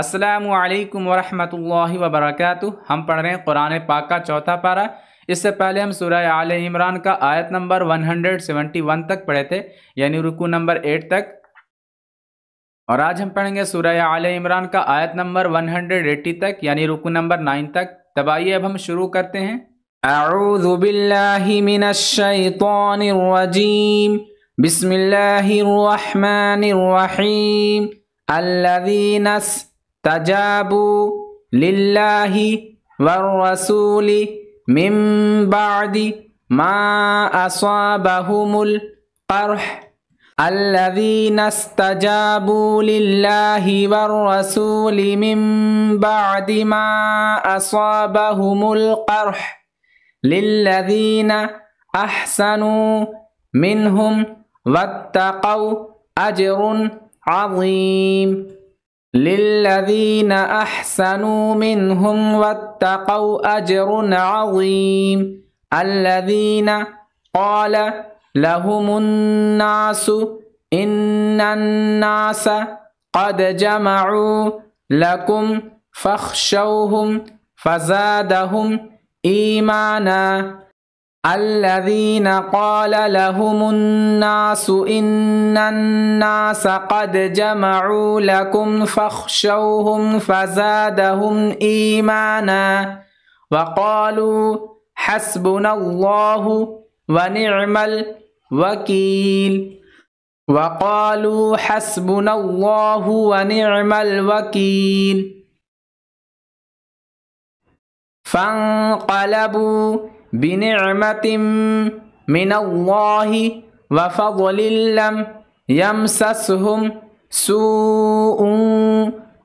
असलकम वरहमल वबरक हम पढ़ रहे हैं कुरान पाक का चौथा पारा इससे पहले हम सूरह आल इमरान का आयत नंबर 171 तक पढ़े थे यानी रुकू नंबर 8 तक और आज हम पढ़ेंगे सूरह आल इमरान का आयत नंबर 180 तक यानी रुकू नंबर 9 तक तब आइए अब हम शुरू करते हैं أعوذ بالله من الشيطان الرجيم بسم الله الرحمن الرحيم الذين استجابوا لله والرسول من بعد ما أصابهم القرح الذين استجابوا لله والرسول من بعد ما أصابهم القرح للذين أحسنوا منهم واتقوا أجر عظيم للذين احسنوا منهم واتقوا اجر عظيم الذين قال لهم الناس ان الناس قد جمعوا لكم فاخشوهم فزادهم ايمانا الذين قال لهم الناس إن الناس قد جمعوا لكم فاخشوهم فزادهم إيمانا وقالوا حسبنا الله ونعم الوكيل وقالوا حسبنا الله ونعم الوكيل فانقلبوا بنعمة من الله وفضل لم يمسسهم سوء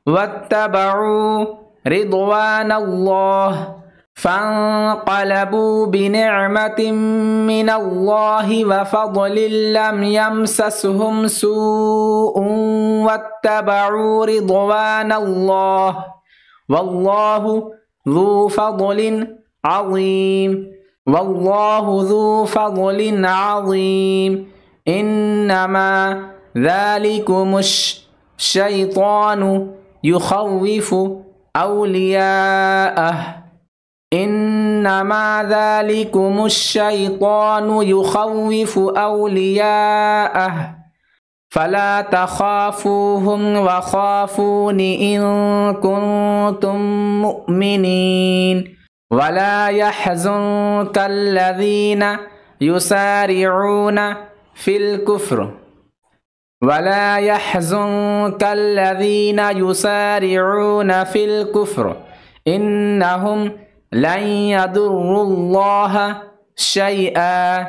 واتبعوا رضوان الله فانقلبوا بنعمة من الله وفضل لم يمسسهم سوء واتبعوا رضوان الله والله ذو فضل عظيم والله ذو فضل عظيم إنما ذلكم الشيطان يخوف أولياءه إنما ذلكم الشيطان يخوف أولياءه فلا تخافوهم وخافون إن كنتم مؤمنين ولا يحزنك الذين يسارعون في الكفر ولا يحزنك الذين يسارعون في الكفر إنهم لن يضروا الله شيئا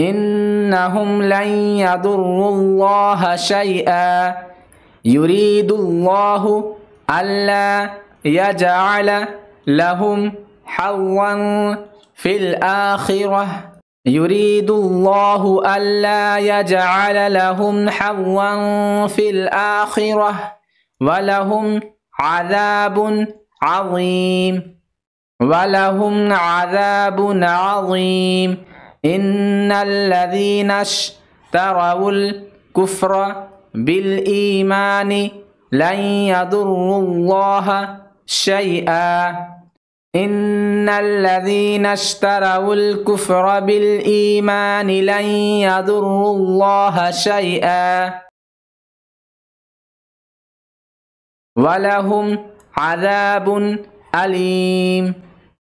إنهم لن يضروا الله شيئا يريد الله ألا يجعل لهم حوا في الآخرة يريد الله ألا يجعل لهم حوا في الآخرة ولهم عذاب عظيم ولهم عذاب عظيم إن الذين اشتروا الكفر بالإيمان لن يضروا الله شيئا إن الذين اشتروا الكفر بالإيمان لن يضروا الله شيئا ولهم عذاب أليم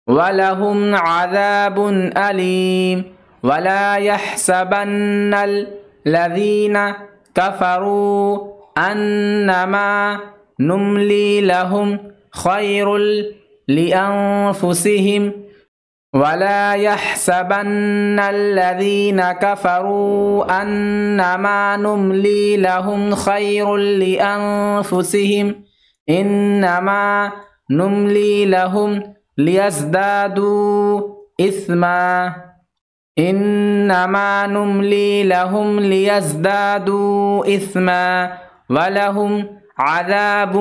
ولهم عذاب أليم ولا يحسبن الذين كفروا أنما نملي لهم خير لأنفسهم ولا يحسبن الذين كفروا أنما نملي لهم خير لأنفسهم إنما نملي لهم ليزدادوا إثما إنما نملي لهم ليزدادوا إثما ولهم عذاب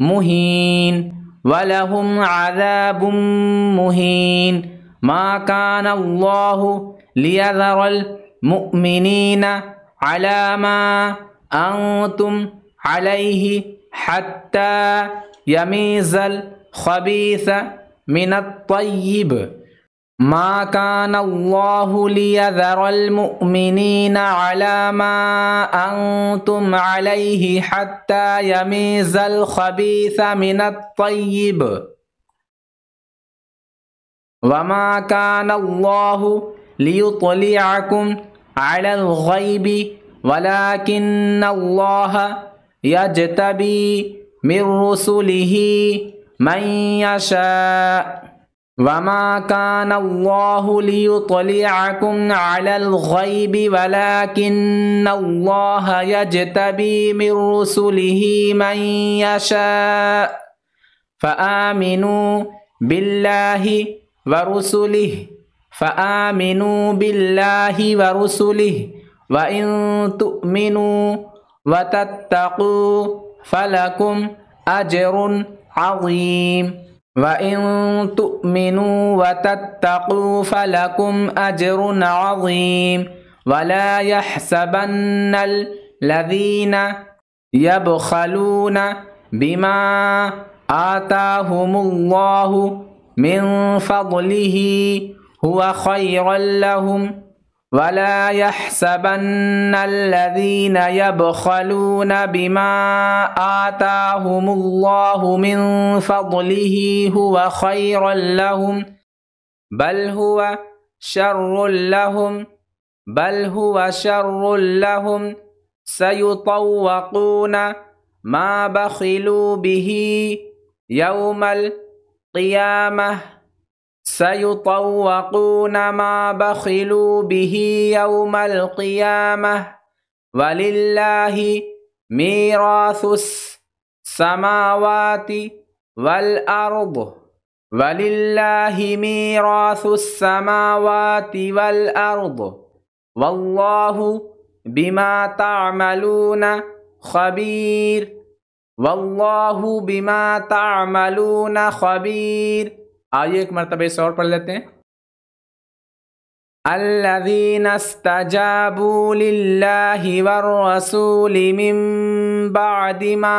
مهين ولهم عذاب مهين ما كان الله ليذر المؤمنين على ما أنتم عليه حتى يميز الخبيث من الطيب ما كان الله ليذر المؤمنين على ما أنتم عليه حتى يميز الخبيث من الطيب وما كان الله ليطلعكم على الغيب ولكن الله يجتبي من رسله من يشاء وما كان الله ليطلعكم على الغيب ولكن الله يجتبي من رسله من يشاء فآمنوا بالله ورسله فآمنوا بالله ورسله وإن تؤمنوا وتتقوا فلكم أجر عظيم وإن تؤمنوا وتتقوا فلكم أجر عظيم ولا يحسبن الذين يبخلون بما آتاهم الله من فضله هو خيرا لهم ولا يحسبن الذين يبخلون بما آتاهم الله من فضله هو خيرا لهم بل هو شر لهم بل هو شر لهم سيطوقون ما بخلوا به يوم القيامه سيطوقون ما بخلوا به يوم القيامة ولله ميراث السماوات والأرض ولله ميراث السماوات والأرض والله بما تعملون خبير والله بما تعملون خبير आइए एक मरतबा इस और पढ़ लेते हैं الذين استجابوا لله والرسول من بعد ما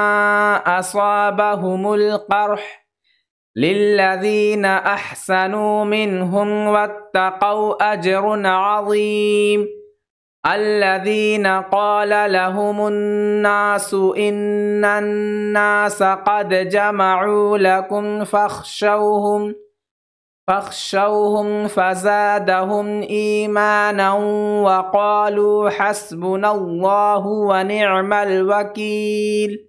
أصابهم القرح للذين أحسنوا منهم واتقوا أجر عظيم الذين قال لهم الناس إن الناس قد جمعوا لكم فاخشوهم فاخشوهم فزادهم إيمانا وقالوا حسبنا الله ونعم الوكيل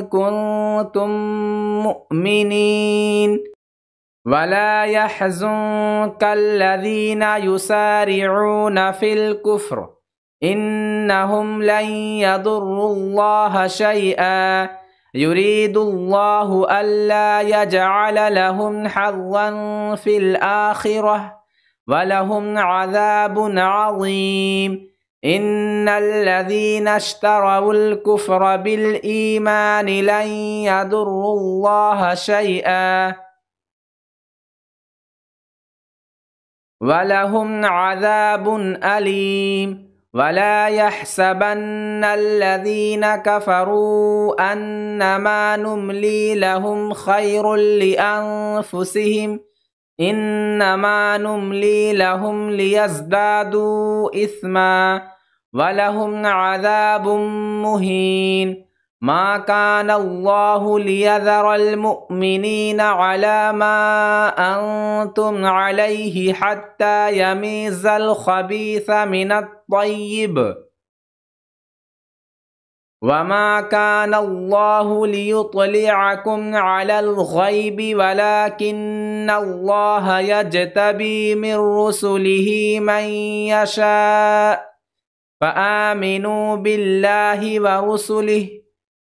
كنتم مؤمنين ولا يحزنك الذين يسارعون في الكفر إنهم لن يضروا الله شيئا يريد الله ألا يجعل لهم حظا في الآخرة ولهم عذاب عظيم إن الذين اشتروا الكفر بالإيمان لن يضروا الله شيئا ولهم عذاب أليم ولا يحسبن الذين كفروا أنما نملي لهم خير لأنفسهم ۖ إنما نملي لهم ليزدادوا إثما ولهم عذاب مهين ما كان الله ليذر المؤمنين على ما أنتم عليه حتى يميز الخبيث من الطيب وما كان الله ليطلعكم على الغيب ولكن الله يجتبي من رسله من يشاء فامنوا بالله ورسله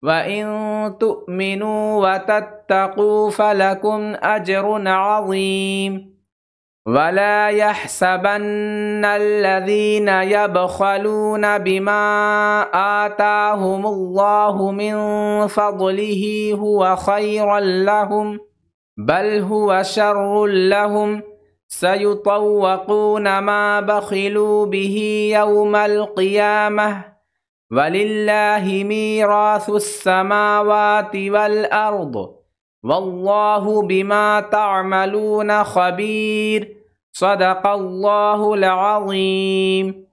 وان تؤمنوا وتتقوا فلكم اجر عظيم ولا يحسبن الذين يبخلون بما آتاهم الله من فضله هو خيرا لهم بل هو شر لهم سيطوقون ما بخلوا به يوم القيامة ولله ميراث السماوات والأرض والله بما تعملون خبير صدق الله العظيم